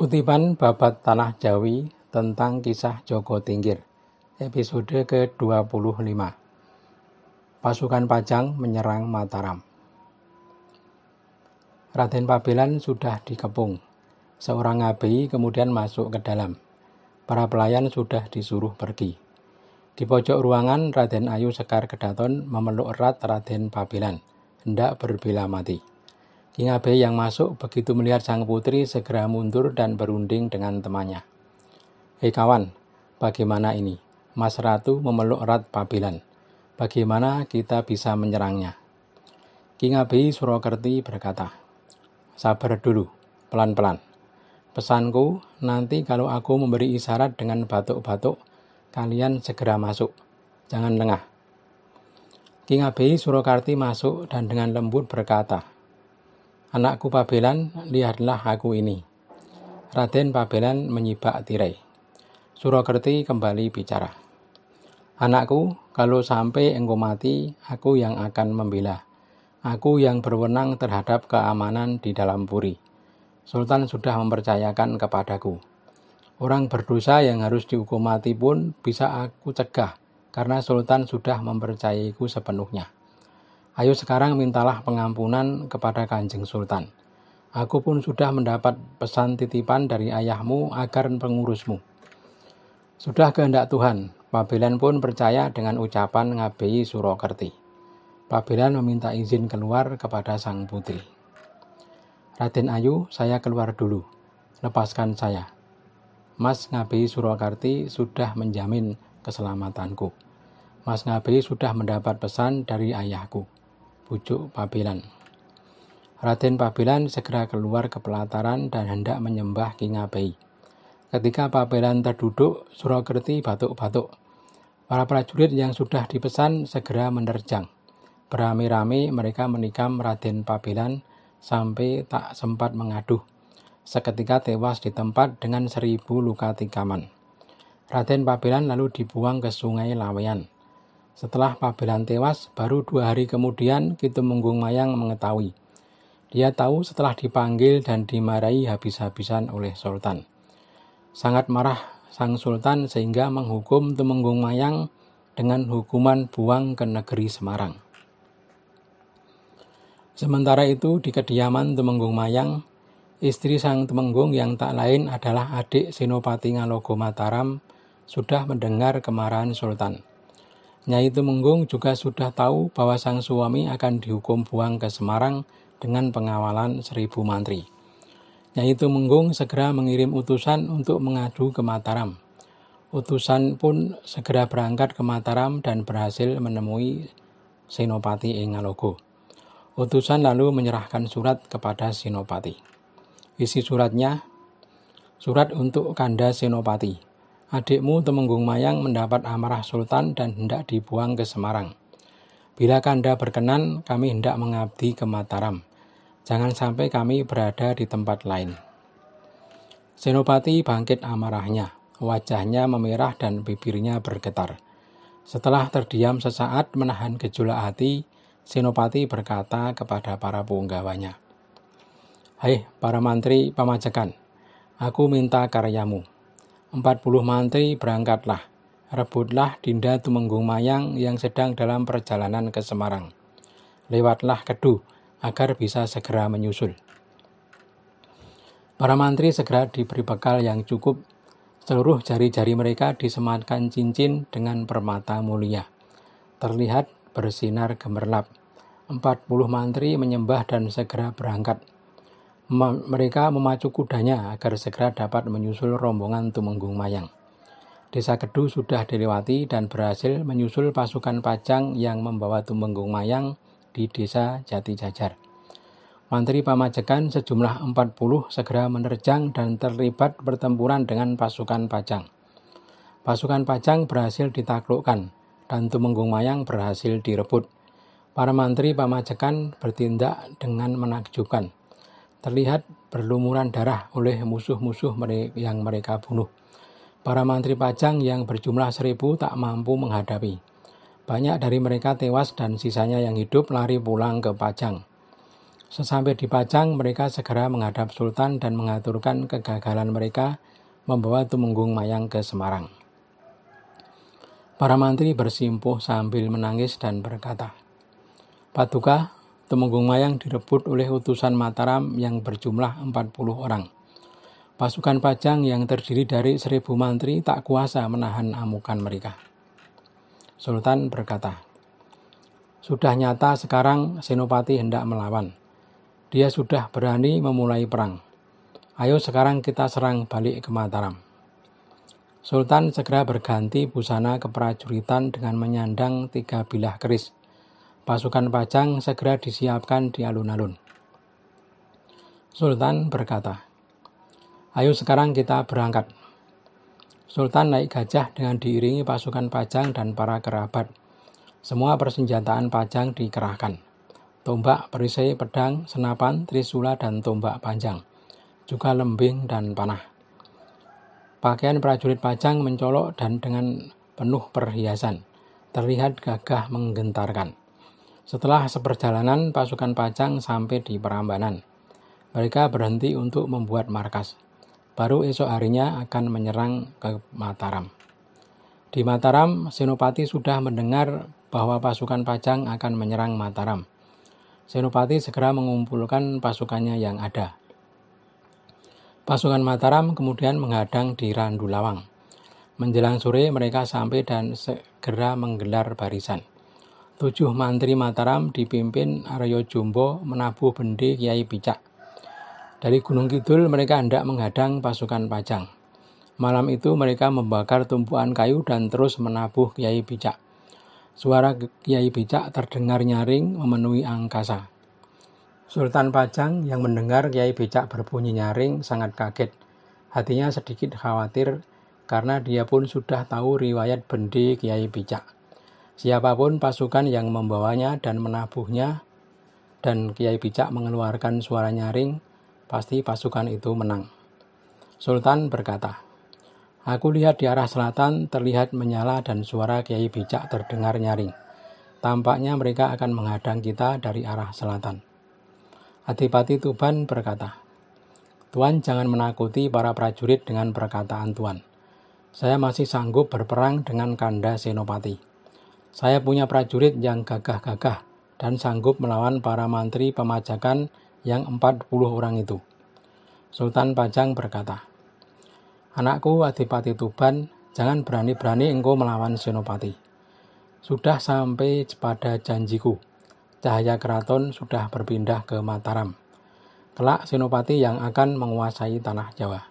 Kutipan Babat Tanah Jawi tentang kisah Joko Tingkir, episode ke-25. Pasukan Pajang menyerang Mataram. Raden Pabelan sudah dikepung. Seorang Abi kemudian masuk ke dalam. Para pelayan sudah disuruh pergi. Di pojok ruangan, Raden Ayu Sekar Kedaton memeluk erat Raden Pabelan, hendak berbela mati. King Abe yang masuk begitu melihat sang putri segera mundur dan berunding dengan temannya. Hei kawan, bagaimana ini? Mas Ratu memeluk erat Pabilan. Bagaimana kita bisa menyerangnya? King Abe Surakerti berkata, Sabar dulu, pelan-pelan. Pesanku, nanti kalau aku memberi isyarat dengan batuk-batuk, kalian segera masuk. Jangan lengah. King Abe Surakarti masuk dan dengan lembut berkata, Anakku Pabelan, lihatlah aku ini. Raden Pabelan menyibak tirai. Surakerti kembali bicara. Anakku, kalau sampai engkau mati, aku yang akan membela. Aku yang berwenang terhadap keamanan di dalam puri. Sultan sudah mempercayakan kepadaku. Orang berdosa yang harus dihukum mati pun bisa aku cegah, karena Sultan sudah mempercayaiku sepenuhnya. Ayo sekarang mintalah pengampunan kepada Kanjeng Sultan. Aku pun sudah mendapat pesan titipan dari ayahmu agar pengurusmu. Sudah kehendak Tuhan, Pabelan pun percaya dengan ucapan Ngabeyi Surakerti. Pabelan meminta izin keluar kepada sang putri. Raden Ayu, saya keluar dulu. Lepaskan saya. Mas Ngabeyi Surakarti sudah menjamin keselamatanku. Mas Ngabeyi sudah mendapat pesan dari ayahku bujuk Pabilan. Raden Pabilan segera keluar ke pelataran dan hendak menyembah Kingabei. Ketika Pabilan terduduk, Surakerti batuk-batuk. Para prajurit yang sudah dipesan segera menerjang. Berami-rami mereka menikam Raden Pabilan sampai tak sempat mengaduh. Seketika tewas di tempat dengan seribu luka tikaman. Raden Pabilan lalu dibuang ke sungai Lawean. Setelah Pabelan tewas, baru dua hari kemudian Kitu Munggung Mayang mengetahui. Dia tahu setelah dipanggil dan dimarahi habis-habisan oleh Sultan. Sangat marah Sang Sultan sehingga menghukum Tumenggung Mayang dengan hukuman buang ke negeri Semarang. Sementara itu di kediaman Tumenggung Mayang, istri Sang Tumenggung yang tak lain adalah adik Sinopati Ngalogo Mataram sudah mendengar kemarahan Sultan. Nyai Tumenggung juga sudah tahu bahwa sang suami akan dihukum buang ke Semarang dengan pengawalan seribu mantri. Nyai Tumenggung segera mengirim utusan untuk mengadu ke Mataram. Utusan pun segera berangkat ke Mataram dan berhasil menemui Senopati Engalogo. Utusan lalu menyerahkan surat kepada Senopati. Isi suratnya, surat untuk Kanda Senopati adikmu Temenggung Mayang mendapat amarah Sultan dan hendak dibuang ke Semarang. Bila Kanda berkenan, kami hendak mengabdi ke Mataram. Jangan sampai kami berada di tempat lain. Senopati bangkit amarahnya, wajahnya memerah dan bibirnya bergetar. Setelah terdiam sesaat menahan gejolak hati, Senopati berkata kepada para punggawanya, Hai hey, para mantri pemajakan, aku minta karyamu. Empat puluh mantri berangkatlah, rebutlah Dinda Tumenggung Mayang yang sedang dalam perjalanan ke Semarang. Lewatlah Kedu, agar bisa segera menyusul. Para mantri segera diberi bekal yang cukup. Seluruh jari-jari mereka disematkan cincin dengan permata mulia. Terlihat bersinar gemerlap. Empat puluh mantri menyembah dan segera berangkat mereka memacu kudanya agar segera dapat menyusul rombongan Tumenggung Mayang. Desa Kedu sudah dilewati dan berhasil menyusul pasukan Pajang yang membawa Tumenggung Mayang di desa Jati Jajar. Mantri Pamajekan sejumlah 40 segera menerjang dan terlibat pertempuran dengan pasukan Pajang. Pasukan Pajang berhasil ditaklukkan dan Tumenggung Mayang berhasil direbut. Para Menteri Pamajekan bertindak dengan menakjubkan terlihat berlumuran darah oleh musuh-musuh yang mereka bunuh. Para mantri pajang yang berjumlah seribu tak mampu menghadapi. Banyak dari mereka tewas dan sisanya yang hidup lari pulang ke Pajang. Sesampai di Pajang, mereka segera menghadap Sultan dan mengaturkan kegagalan mereka membawa Tumenggung Mayang ke Semarang. Para mantri bersimpuh sambil menangis dan berkata, Paduka, Temenggung Mayang direbut oleh utusan Mataram yang berjumlah 40 orang. Pasukan Pajang yang terdiri dari seribu mantri tak kuasa menahan amukan mereka. Sultan berkata, Sudah nyata sekarang Senopati hendak melawan. Dia sudah berani memulai perang. Ayo sekarang kita serang balik ke Mataram. Sultan segera berganti busana keprajuritan dengan menyandang tiga bilah keris Pasukan pajang segera disiapkan di alun-alun. Sultan berkata, Ayo sekarang kita berangkat. Sultan naik gajah dengan diiringi pasukan pajang dan para kerabat. Semua persenjataan pajang dikerahkan. Tombak, perisai, pedang, senapan, trisula, dan tombak panjang. Juga lembing dan panah. Pakaian prajurit pajang mencolok dan dengan penuh perhiasan. Terlihat gagah menggentarkan. Setelah seperjalanan, pasukan Pajang sampai di Perambanan. Mereka berhenti untuk membuat markas. Baru esok harinya akan menyerang ke Mataram. Di Mataram, Senopati sudah mendengar bahwa pasukan Pajang akan menyerang Mataram. Senopati segera mengumpulkan pasukannya yang ada. Pasukan Mataram kemudian menghadang di Randulawang. Menjelang sore mereka sampai dan segera menggelar barisan. Tujuh mantri Mataram dipimpin Aryo Jumbo menabuh bendi Kiai Picak. Dari Gunung Kidul mereka hendak menghadang pasukan Pajang. Malam itu mereka membakar tumpuan kayu dan terus menabuh Kiai Bijak. Suara Kiai Bijak terdengar nyaring memenuhi angkasa. Sultan Pajang yang mendengar Kiai Bijak berbunyi nyaring sangat kaget. Hatinya sedikit khawatir karena dia pun sudah tahu riwayat bendi Kiai Bijak. Siapapun pasukan yang membawanya dan menabuhnya dan Kiai Bicak mengeluarkan suara nyaring, pasti pasukan itu menang. Sultan berkata, Aku lihat di arah selatan terlihat menyala dan suara Kiai Bicak terdengar nyaring. Tampaknya mereka akan menghadang kita dari arah selatan. Adipati Tuban berkata, Tuan jangan menakuti para prajurit dengan perkataan Tuan. Saya masih sanggup berperang dengan Kanda Senopati. Saya punya prajurit yang gagah-gagah dan sanggup melawan para mantri pemajakan yang 40 orang itu. Sultan Pajang berkata, Anakku Adipati Tuban, jangan berani-berani engkau melawan Senopati. Sudah sampai pada janjiku, cahaya keraton sudah berpindah ke Mataram. Kelak Senopati yang akan menguasai tanah Jawa.